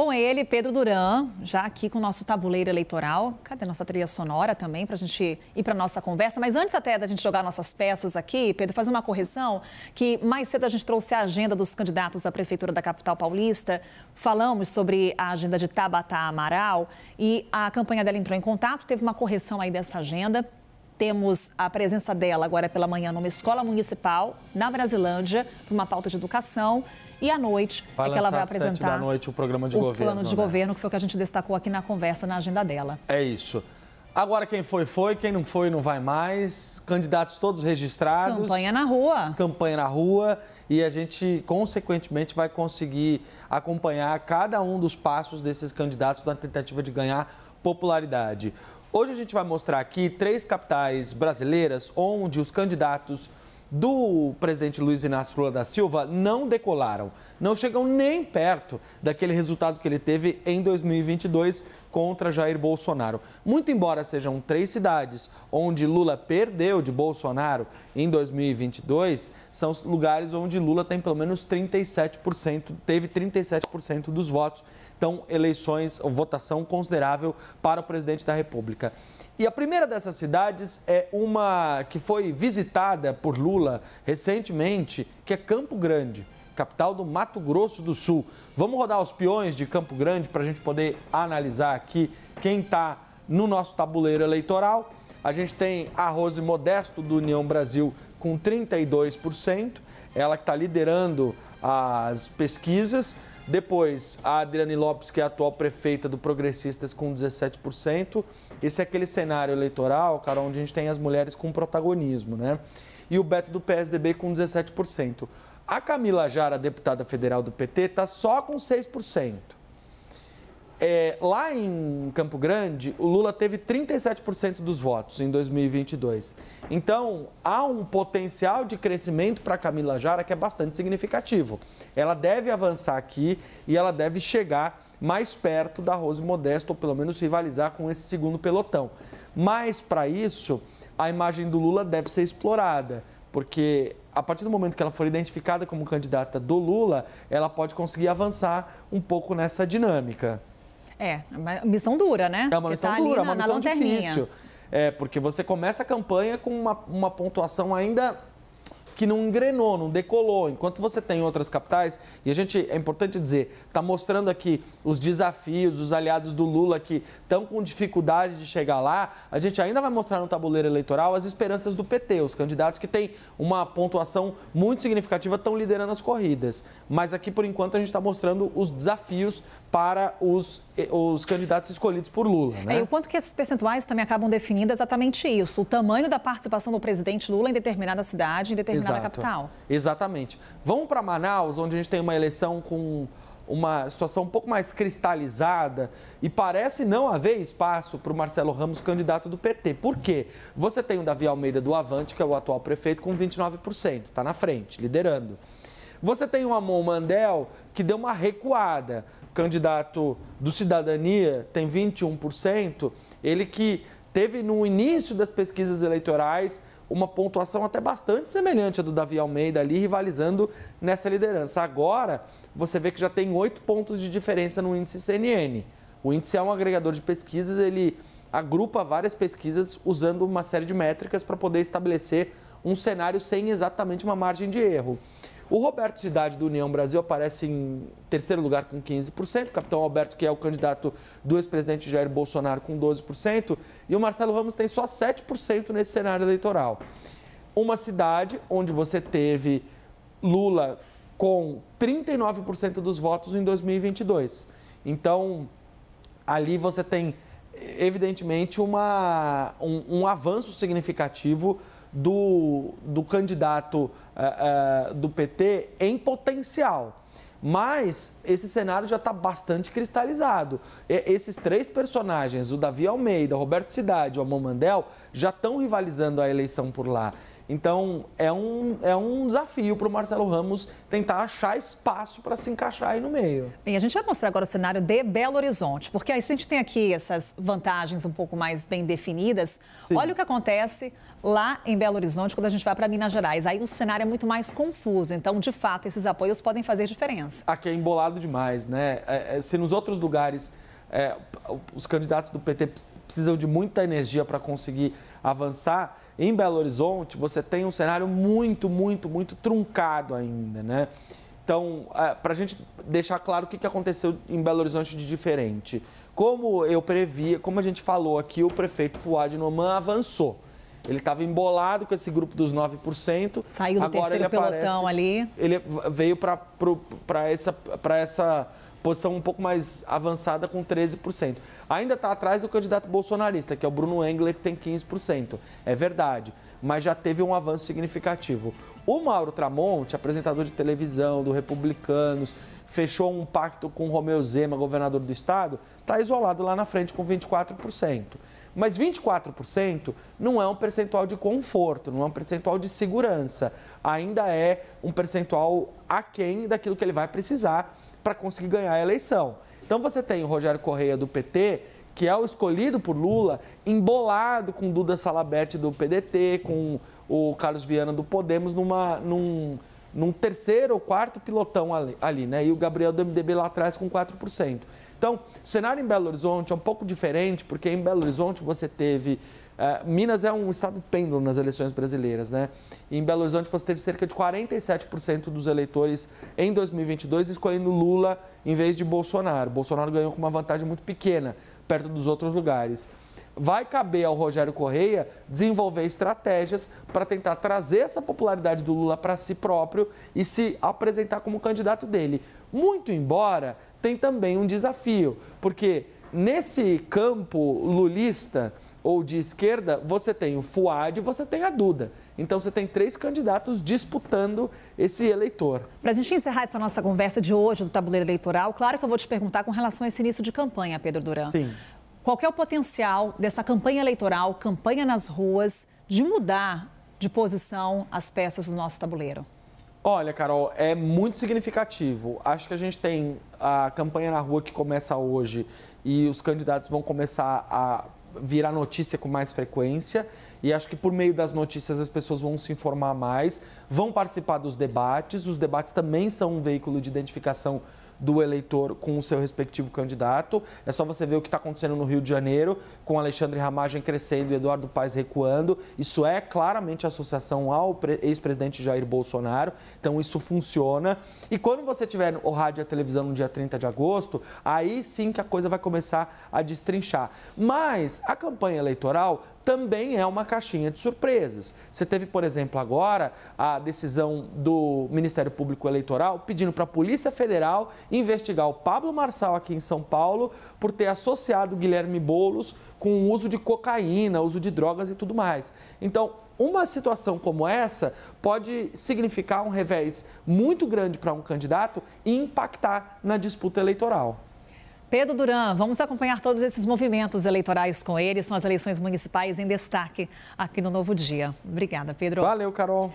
Com ele, Pedro Duran, já aqui com o nosso tabuleiro eleitoral. Cadê a nossa trilha sonora também para a gente ir para nossa conversa? Mas antes até da gente jogar nossas peças aqui, Pedro, fazer uma correção que mais cedo a gente trouxe a agenda dos candidatos à prefeitura da capital paulista. Falamos sobre a agenda de Tabata Amaral e a campanha dela entrou em contato, teve uma correção aí dessa agenda. Temos a presença dela agora pela manhã numa escola municipal na Brasilândia, para uma pauta de educação. E à noite vai é que ela vai apresentar da noite o programa de o governo, plano de né? governo que foi o que a gente destacou aqui na conversa na agenda dela. É isso. Agora quem foi foi, quem não foi não vai mais. Candidatos todos registrados. Campanha na rua. Campanha na rua e a gente consequentemente vai conseguir acompanhar cada um dos passos desses candidatos na tentativa de ganhar popularidade. Hoje a gente vai mostrar aqui três capitais brasileiras onde os candidatos do presidente Luiz Inácio Lula da Silva não decolaram, não chegam nem perto daquele resultado que ele teve em 2022 contra Jair Bolsonaro. Muito embora sejam três cidades onde Lula perdeu de Bolsonaro em 2022, são lugares onde Lula tem pelo menos 37%, teve 37% dos votos. Então, eleições, votação considerável para o presidente da República. E a primeira dessas cidades é uma que foi visitada por Lula recentemente, que é Campo Grande, capital do Mato Grosso do Sul. Vamos rodar os peões de Campo Grande para a gente poder analisar aqui quem está no nosso tabuleiro eleitoral. A gente tem a Rose Modesto do União Brasil com 32%, ela que está liderando as pesquisas. Depois, a Adriane Lopes, que é a atual prefeita do Progressistas, com 17%. Esse é aquele cenário eleitoral, cara, onde a gente tem as mulheres com protagonismo, né? E o Beto do PSDB com 17%. A Camila Jara, deputada federal do PT, está só com 6%. É, lá em Campo Grande, o Lula teve 37% dos votos em 2022. Então, há um potencial de crescimento para Camila Jara que é bastante significativo. Ela deve avançar aqui e ela deve chegar mais perto da Rose Modesto, ou pelo menos rivalizar com esse segundo pelotão. Mas, para isso, a imagem do Lula deve ser explorada, porque a partir do momento que ela for identificada como candidata do Lula, ela pode conseguir avançar um pouco nessa dinâmica. É, uma missão dura, né? É uma Porque missão tá dura, é uma missão difícil. É, porque você começa a campanha com uma, uma pontuação ainda que não engrenou, não decolou. Enquanto você tem outras capitais, e a gente, é importante dizer, está mostrando aqui os desafios, os aliados do Lula que estão com dificuldade de chegar lá, a gente ainda vai mostrar no tabuleiro eleitoral as esperanças do PT, os candidatos que têm uma pontuação muito significativa estão liderando as corridas. Mas aqui, por enquanto, a gente está mostrando os desafios para os, eh, os candidatos escolhidos por Lula. É, né? É, e o quanto que esses percentuais também acabam definindo exatamente isso, o tamanho da participação do presidente Lula em determinada cidade, em determinado Exato. na capital. Exatamente. Vamos para Manaus, onde a gente tem uma eleição com uma situação um pouco mais cristalizada e parece não haver espaço para o Marcelo Ramos, candidato do PT. Por quê? Você tem o Davi Almeida do Avante, que é o atual prefeito, com 29%, está na frente, liderando. Você tem o Amon Mandel, que deu uma recuada, candidato do Cidadania, tem 21%, ele que teve no início das pesquisas eleitorais uma pontuação até bastante semelhante à do Davi Almeida ali, rivalizando nessa liderança. Agora, você vê que já tem oito pontos de diferença no índice CNN. O índice é um agregador de pesquisas, ele agrupa várias pesquisas usando uma série de métricas para poder estabelecer um cenário sem exatamente uma margem de erro. O Roberto Cidade, do União Brasil, aparece em terceiro lugar com 15%, o capitão Alberto, que é o candidato do ex-presidente Jair Bolsonaro, com 12%, e o Marcelo Ramos tem só 7% nesse cenário eleitoral. Uma cidade onde você teve Lula com 39% dos votos em 2022. Então, ali você tem, evidentemente, uma, um, um avanço significativo do, do candidato uh, uh, do PT em potencial. Mas esse cenário já está bastante cristalizado. E, esses três personagens, o Davi Almeida, o Roberto Cidade e o Amon Mandel, já estão rivalizando a eleição por lá. Então é um, é um desafio para o Marcelo Ramos tentar achar espaço para se encaixar aí no meio. E a gente vai mostrar agora o cenário de Belo Horizonte, porque aí se a gente tem aqui essas vantagens um pouco mais bem definidas, Sim. olha o que acontece lá em Belo Horizonte quando a gente vai para Minas Gerais. Aí o cenário é muito mais confuso. Então, de fato, esses apoios podem fazer diferença. Aqui é embolado demais, né? É, é, se nos outros lugares é, os candidatos do PT precisam de muita energia para conseguir avançar em Belo Horizonte, você tem um cenário muito, muito, muito truncado ainda, né? Então, é, para a gente deixar claro o que aconteceu em Belo Horizonte de diferente. Como eu previa, como a gente falou aqui, o prefeito Fuad Noman avançou. Ele estava embolado com esse grupo dos 9%. Saiu do Agora terceiro ele pelotão ali. Ele veio para essa, essa posição um pouco mais avançada com 13%. Ainda está atrás do candidato bolsonarista, que é o Bruno Engler, que tem 15%. É verdade, mas já teve um avanço significativo. O Mauro Tramonte, apresentador de televisão do Republicanos, fechou um pacto com Romeu Zema, governador do estado, está isolado lá na frente com 24%. Mas 24% não é um percentual de conforto, não é um percentual de segurança. Ainda é um percentual aquém daquilo que ele vai precisar para conseguir ganhar a eleição. Então você tem o Rogério Correia do PT, que é o escolhido por Lula, embolado com Duda Salabert do PDT, com o Carlos Viana do Podemos, numa, num, num terceiro ou quarto pilotão ali, ali, né? E o Gabriel do MDB lá atrás com 4%. Então, o cenário em Belo Horizonte é um pouco diferente, porque em Belo Horizonte você teve. Uh, Minas é um estado pêndulo nas eleições brasileiras, né? E em Belo Horizonte você teve cerca de 47% dos eleitores em 2022 escolhendo Lula em vez de Bolsonaro. Bolsonaro ganhou com uma vantagem muito pequena perto dos outros lugares vai caber ao Rogério Correia desenvolver estratégias para tentar trazer essa popularidade do Lula para si próprio e se apresentar como candidato dele. Muito embora tem também um desafio, porque nesse campo lulista ou de esquerda, você tem o Fuad e você tem a Duda. Então você tem três candidatos disputando esse eleitor. Para a gente encerrar essa nossa conversa de hoje do tabuleiro eleitoral, claro que eu vou te perguntar com relação a esse início de campanha, Pedro Duran. Sim qual é o potencial dessa campanha eleitoral, campanha nas ruas, de mudar de posição as peças do nosso tabuleiro? Olha, Carol, é muito significativo. Acho que a gente tem a campanha na rua que começa hoje e os candidatos vão começar a virar notícia com mais frequência. E acho que por meio das notícias as pessoas vão se informar mais, vão participar dos debates. Os debates também são um veículo de identificação do eleitor com o seu respectivo candidato. É só você ver o que está acontecendo no Rio de Janeiro, com Alexandre Ramagem crescendo e Eduardo Paes recuando. Isso é claramente associação ao ex-presidente Jair Bolsonaro, então isso funciona. E quando você tiver o rádio e a televisão no dia 30 de agosto, aí sim que a coisa vai começar a destrinchar. Mas a campanha eleitoral também é uma caixinha de surpresas. Você teve, por exemplo, agora a decisão do Ministério Público Eleitoral pedindo para a Polícia Federal investigar o Pablo Marçal aqui em São Paulo por ter associado Guilherme Boulos com o uso de cocaína, uso de drogas e tudo mais. Então, uma situação como essa pode significar um revés muito grande para um candidato e impactar na disputa eleitoral. Pedro Duran, vamos acompanhar todos esses movimentos eleitorais com ele. São as eleições municipais em destaque aqui no Novo Dia. Obrigada, Pedro. Valeu, Carol.